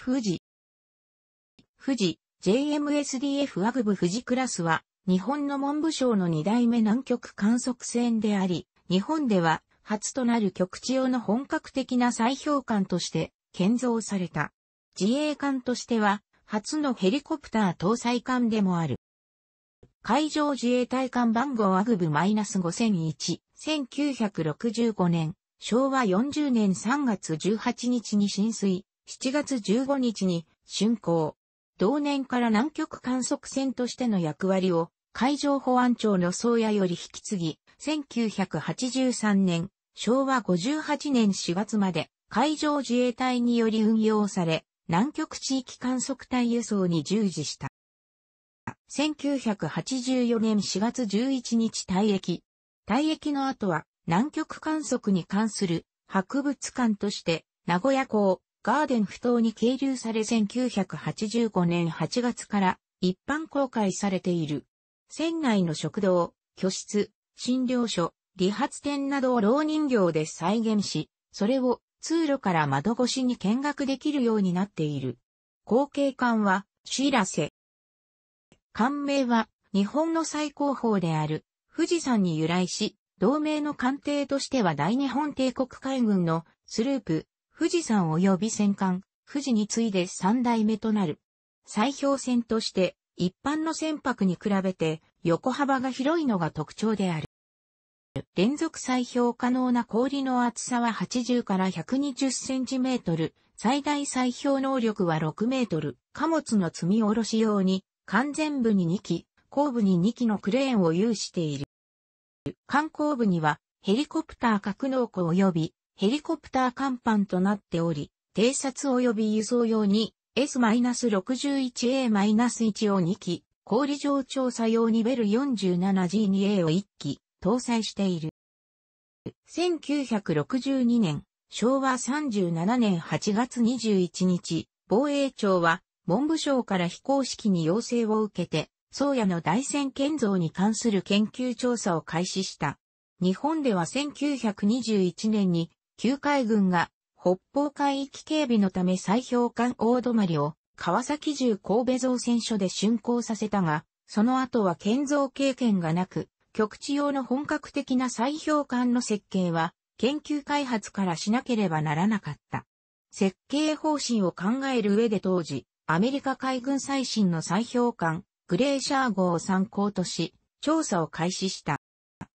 富士。富士、JMSDF アグブ富士クラスは、日本の文部省の2代目南極観測船であり、日本では初となる局地用の本格的な再評艦として建造された。自衛艦としては、初のヘリコプター搭載艦でもある。海上自衛隊艦番号アグブ -5001、1965年、昭和40年3月18日に浸水、7月15日に竣工。同年から南極観測船としての役割を海上保安庁の宗谷より引き継ぎ、1983年、昭和58年4月まで海上自衛隊により運用され、南極地域観測隊輸送に従事した。1984年4月11日退役。退役の後は南極観測に関する博物館として名古屋港、ガーデン不当に係留され1985年8月から一般公開されている。船内の食堂、居室、診療所、理髪店などを老人形で再現し、それを通路から窓越しに見学できるようになっている。後継艦は、知らせ。官名は、日本の最高峰である、富士山に由来し、同盟の艦艇としては大日本帝国海軍のスループ、富士山及び戦艦、富士に次いで三代目となる。砕氷船として、一般の船舶に比べて横幅が広いのが特徴である。連続砕氷可能な氷の厚さは80から120センチメートル、最大砕氷能力は6メートル、貨物の積み下ろし用に、完全部に2機、後部に2機のクレーンを有している。観光部には、ヘリコプター格納庫及びヘリコプター甲板となっており、偵察及び輸送用に S-61A-1 を2機、氷上調査用にベル 47G2A を1機、搭載している。1962年、昭和37年8月21日、防衛庁は文部省から非公式に要請を受けて、宗谷の大戦建造に関する研究調査を開始した。日本では1921年に旧海軍が北方海域警備のため砕氷艦大泊を川崎重神戸造船所で竣工させたが、その後は建造経験がなく、局地用の本格的な砕氷艦の設計は研究開発からしなければならなかった。設計方針を考える上で当時、アメリカ海軍最新の砕氷艦、グレーシャー号を参考とし、調査を開始した。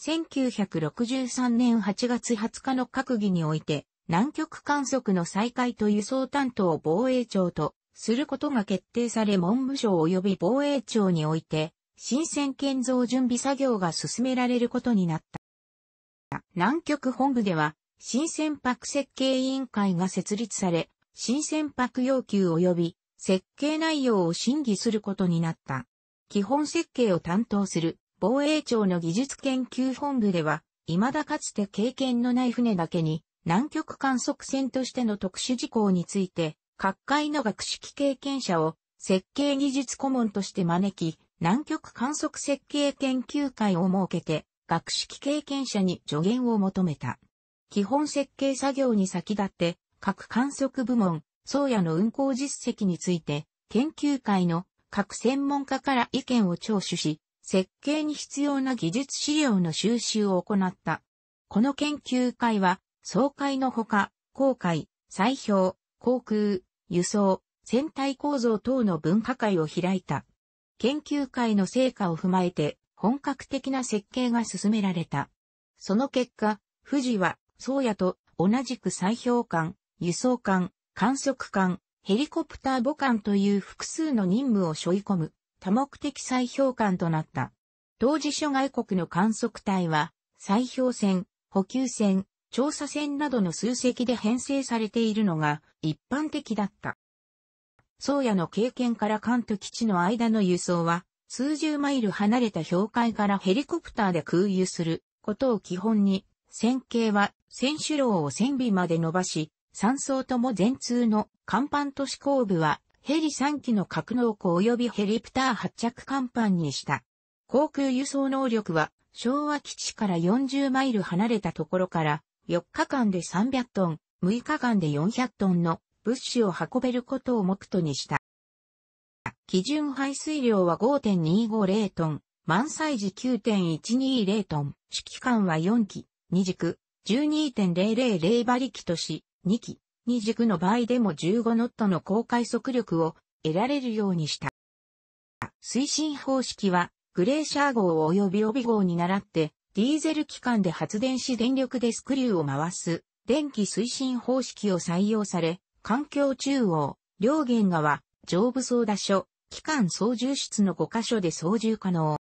1963年8月20日の閣議において、南極観測の再開と輸送担当防衛庁とすることが決定され文部省及び防衛庁において、新鮮建造準備作業が進められることになった。南極本部では、新船舶設計委員会が設立され、新船舶要求及び設計内容を審議することになった。基本設計を担当する防衛庁の技術研究本部では、未だかつて経験のない船だけに、南極観測船としての特殊事項について、各界の学識経験者を設計技術顧問として招き、南極観測設計研究会を設けて、学識経験者に助言を求めた。基本設計作業に先立って、各観測部門、宗谷の運行実績について、研究会の各専門家から意見を聴取し、設計に必要な技術資料の収集を行った。この研究会は、総会のほか、航海、砕氷、航空、輸送、船体構造等の分科会を開いた。研究会の成果を踏まえて、本格的な設計が進められた。その結果、富士は、宗谷と同じく砕氷艦、輸送艦、観測艦、ヘリコプター母艦という複数の任務を背負い込む多目的砕氷艦となった。当時諸外国の観測隊は、砕氷船、補給船、調査船などの数隻で編成されているのが一般的だった。宗谷の経験から艦と基地の間の輸送は、数十マイル離れた氷海からヘリコプターで空輸することを基本に、船形は船首楼を船尾まで伸ばし、3層とも全通の甲板都市工部はヘリ3機の格納庫及びヘリプター発着甲板にした。航空輸送能力は昭和基地から40マイル離れたところから4日間で300トン、6日間で400トンの物資を運べることを目途にした。基準排水量は5.250トン、満載時9.120トン、指揮官は4機、2軸、12.000馬力とし、2機、2軸の場合でも15ノットの高快速力を得られるようにした。推進方式は、グレーシャー号及び帯号に倣って、ディーゼル機関で発電し電力でスクリューを回す、電気推進方式を採用され、環境中央、両原側、上部操舵所、機関操縦室の5箇所で操縦可能。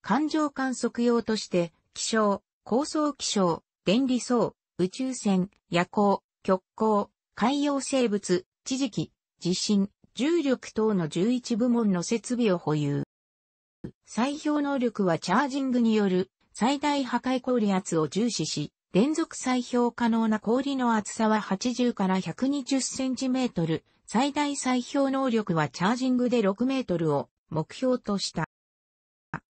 環状観測用として、気象、高層気象、電離層、宇宙船、夜行、極光、海洋生物、地磁気、地震、重力等の11部門の設備を保有。砕氷能力はチャージングによる最大破壊氷圧を重視し、連続砕氷可能な氷の厚さは80から120センチメートル、最大砕氷能力はチャージングで6メートルを目標とした。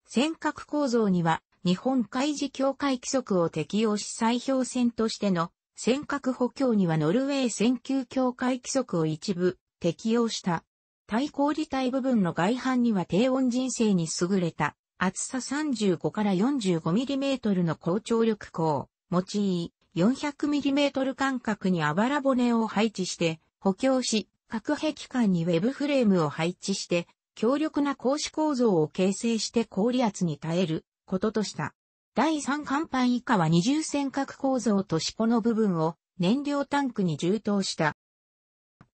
尖閣構造には日本海事協会規則を適用し砕氷船としての尖閣補強にはノルウェー選級協会規則を一部適用した。対抗理体部分の外反には低温人生に優れた厚さ35から 45mm の高張力鋼用い 400mm 間隔にあばら骨を配置して補強し、各壁間にウェブフレームを配置して強力な格子構造を形成して氷圧に耐えることとした。第3艦板以下は二重尖閣構造と尻尾の部分を燃料タンクに充当した。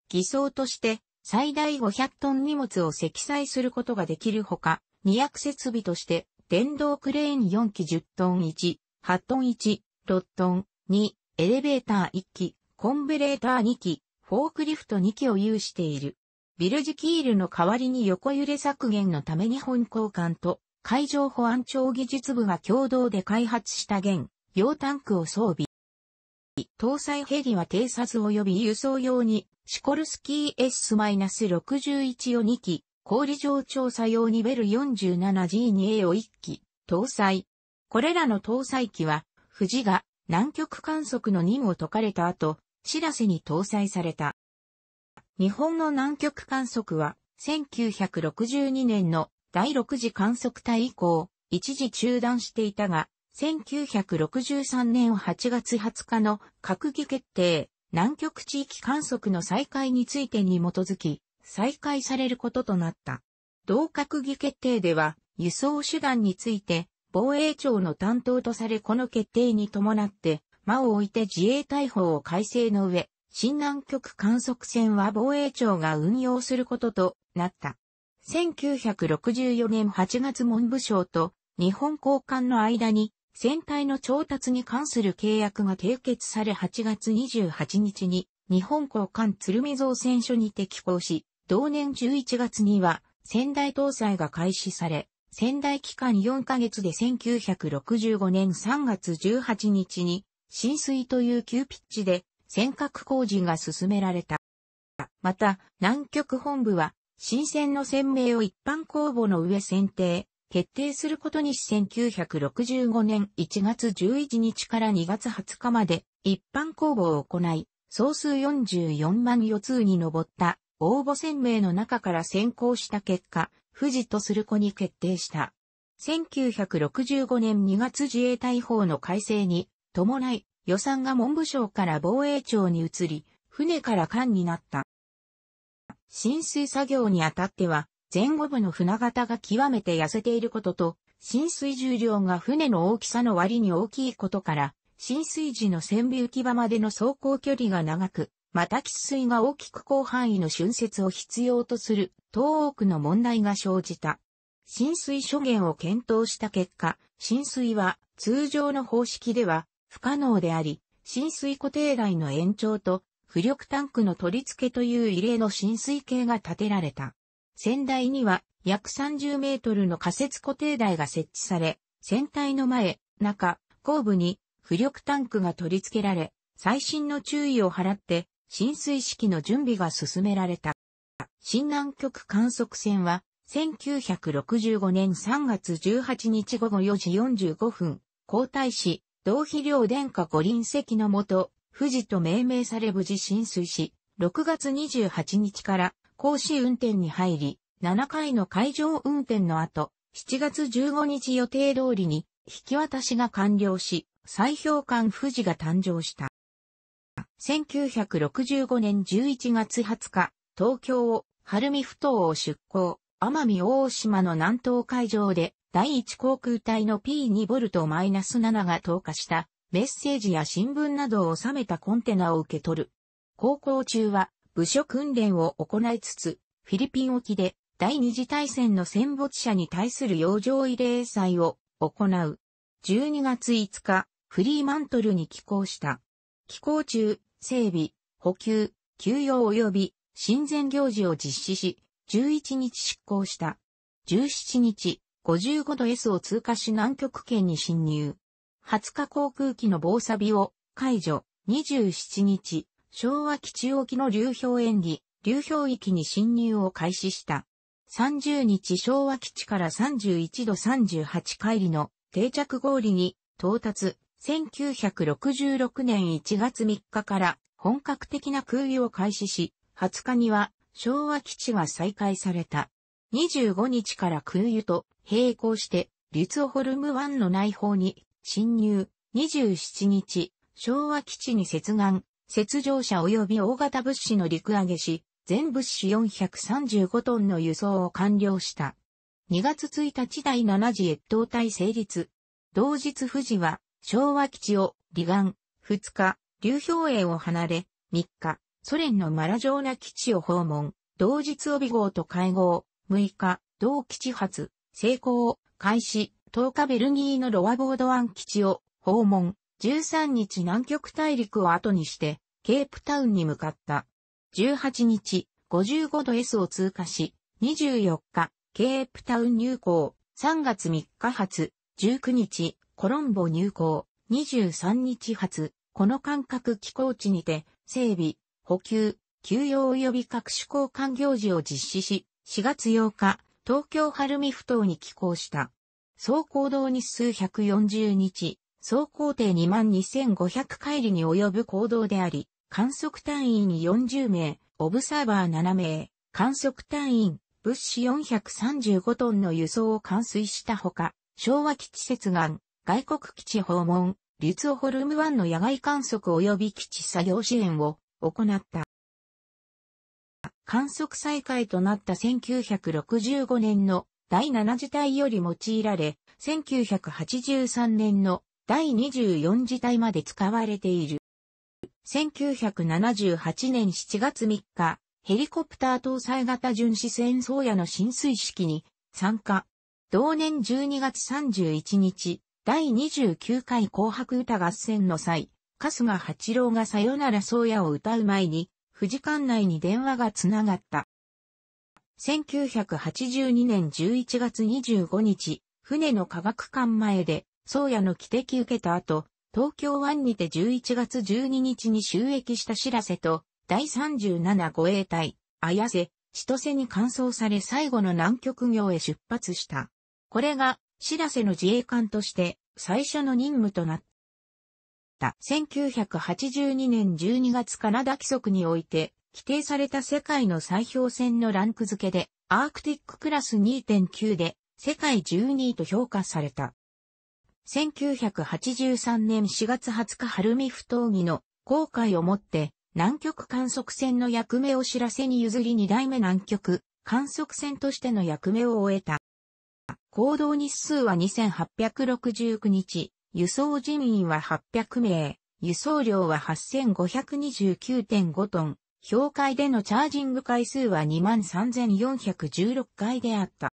偽装として最大500トン荷物を積載することができるほか、2役設備として電動クレーン4機10トン1、8トン1、6トン2、エレベーター1機、コンベレーター2機、フォークリフト2機を有している。ビルジキールの代わりに横揺れ削減のために本交換と海上保安庁技術部が共同で開発した現、用タンクを装備。搭載ヘリは偵察及び輸送用に、シコルスキー S-61 を2機、氷上調査用にベル 47G2A を1機、搭載。これらの搭載機は、富士が南極観測の任を解かれた後、知らせに搭載された。日本の南極観測は、1962年の第6次観測隊以降、一時中断していたが、1963年8月20日の閣議決定、南極地域観測の再開についてに基づき、再開されることとなった。同閣議決定では、輸送手段について、防衛庁の担当とされこの決定に伴って、間を置いて自衛隊法を改正の上、新南極観測船は防衛庁が運用することとなった。1964年8月文部省と日本交換の間に船体の調達に関する契約が締結され8月28日に日本交換鶴見造船所に適航し、同年11月には仙台搭載が開始され、仙台期間4ヶ月で1965年3月18日に浸水という急ピッチで尖閣工事が進められた。また、南極本部は新選の選名を一般公募の上選定、決定することにし1965年1月11日から2月20日まで一般公募を行い、総数44万余通に上った応募選名の中から選考した結果、富士とする子に決定した。1965年2月自衛隊法の改正に伴い、予算が文部省から防衛庁に移り、船から艦になった。浸水作業にあたっては、前後部の船型が極めて痩せていることと、浸水重量が船の大きさの割に大きいことから、浸水時の船尾浮き場までの走行距離が長く、また喫水が大きく広範囲の浚渫を必要とする、東多くの問題が生じた。浸水諸言を検討した結果、浸水は通常の方式では不可能であり、浸水固定台の延長と浮力タンクの取り付けという異例の浸水計が建てられた。船台には約30メートルの仮設固定台が設置され、船体の前、中、後部に浮力タンクが取り付けられ、最新の注意を払って浸水式の準備が進められた。新南極観測船は1965年3月18日午後4時45分、交代し、同肥料殿下五輪席のもと、富士と命名され無事浸水し、6月28日から講師運転に入り、7回の会場運転の後、7月15日予定通りに引き渡しが完了し、再評館富士が誕生した。1965年11月20日、東京を、晴海ふ頭を出港、奄美大島の南東海上で、第1航空隊の P2 ボルト -7 が投下したメッセージや新聞などを収めたコンテナを受け取る。高校中は部署訓練を行いつつ、フィリピン沖で第二次大戦の戦没者に対する洋上慰霊祭を行う。12月5日、フリーマントルに寄港した。寄港中、整備、補給、休養及び親善行事を実施し、11日執行した。17日、55度 S を通過し南極圏に侵入。20日航空機の防錆を解除、27日、昭和基地沖の流氷演技、流氷域に侵入を開始した。30日昭和基地から31度38海里の定着氷に到達、1966年1月3日から本格的な空輸を開始し、20日には昭和基地が再開された。25日から空輸と並行して、リツホルム湾の内方に侵入、27日、昭和基地に接岸、接乗車及び大型物資の陸揚げし、全物資435トンの輸送を完了した。2月1日第7次越冬隊成立。同日富士は、昭和基地を離岸、2日、流氷営を離れ、3日、ソ連のマラジョーナ基地を訪問、同日帯号と会合、6日、同基地発、成功を開始、10日ベルギーのロワボードン基地を訪問、13日南極大陸を後にして、ケープタウンに向かった。18日、55度 S を通過し、24日、ケープタウン入港、3月3日発、19日、コロンボ入港、23日発、この間隔寄港地にて、整備、補給、休養及び各種交換行事を実施し、4月8日、東京晴海ふ頭に寄港した。総行動日数140日、総行程22,500回りに及ぶ行動であり、観測隊員に40名、オブサーバー7名、観測隊員、物資435トンの輸送を完遂したほか、昭和基地接岸、外国基地訪問、リツオホルム1の野外観測及び基地作業支援を行った。観測再開となった1965年の第7次隊より用いられ、1983年の第24次隊まで使われている。1978年7月3日、ヘリコプター搭載型巡視船宗谷の浸水式に参加。同年12月31日、第29回紅白歌合戦の際、春日八郎がさよなら宗谷を歌う前に、富士館内に電話がつながった。1982年11月25日、船の科学館前で、宗谷の汽笛受けた後、東京湾にて11月12日に収益した知らせと、第37護衛隊、綾瀬、千歳に完走され最後の南極業へ出発した。これが、知らせの自衛官として、最初の任務となった。1982年12月カナダ規則において、規定された世界の砕氷船のランク付けで、アークティッククラス2.9で世界12位と評価された。1983年4月20日晴海不闘儀の航海をもって南極観測船の役目を知らせに譲り2代目南極観測船としての役目を終えた。行動日数は2869日、輸送人員は800名、輸送量は8529.5トン、氷海でのチャージング回数は23,416回であった。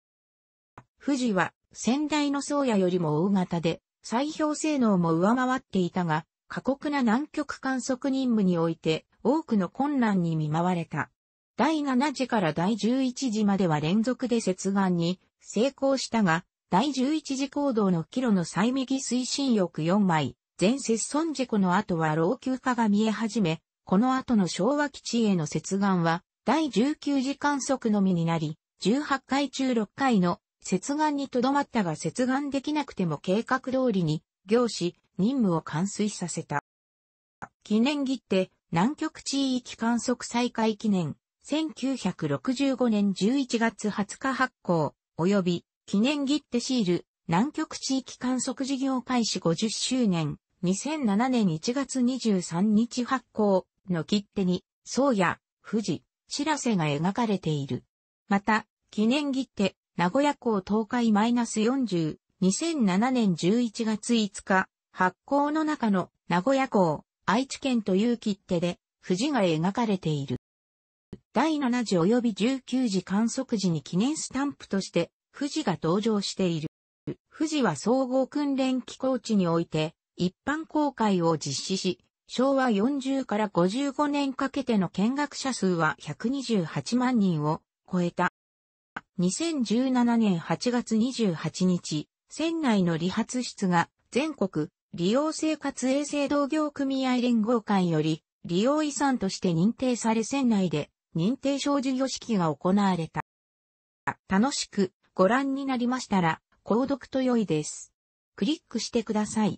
富士は先代の宗谷よりも大型で、砕氷性能も上回っていたが、過酷な南極観測任務において多くの困難に見舞われた。第7時から第11時までは連続で接岸に成功したが、第11時行動のキロの最右推進翼4枚、全接損事故の後は老朽化が見え始め、この後の昭和基地への接岸は、第19次観測のみになり、18回中6回の接岸にとどまったが接岸できなくても計画通りに、業種、任務を完遂させた。記念切手、南極地域観測再開記念、1965年11月20日発行、及び記念切手シール、南極地域観測事業開始50周年、2007年1月23日発行、の切手に、宗谷、富士、白瀬が描かれている。また、記念切手、名古屋港東海マイナ -40、2007年11月5日、発行の中の名古屋港、愛知県という切手で、富士が描かれている。第7次及び19時観測時に記念スタンプとして、富士が登場している。富士は総合訓練機構地において、一般公開を実施し、昭和40から55年かけての見学者数は128万人を超えた。2017年8月28日、船内の理髪室が全国利用生活衛生同業組合連合会より利用遺産として認定され船内で認定証授与式が行われた。楽しくご覧になりましたら、購読と良いです。クリックしてください。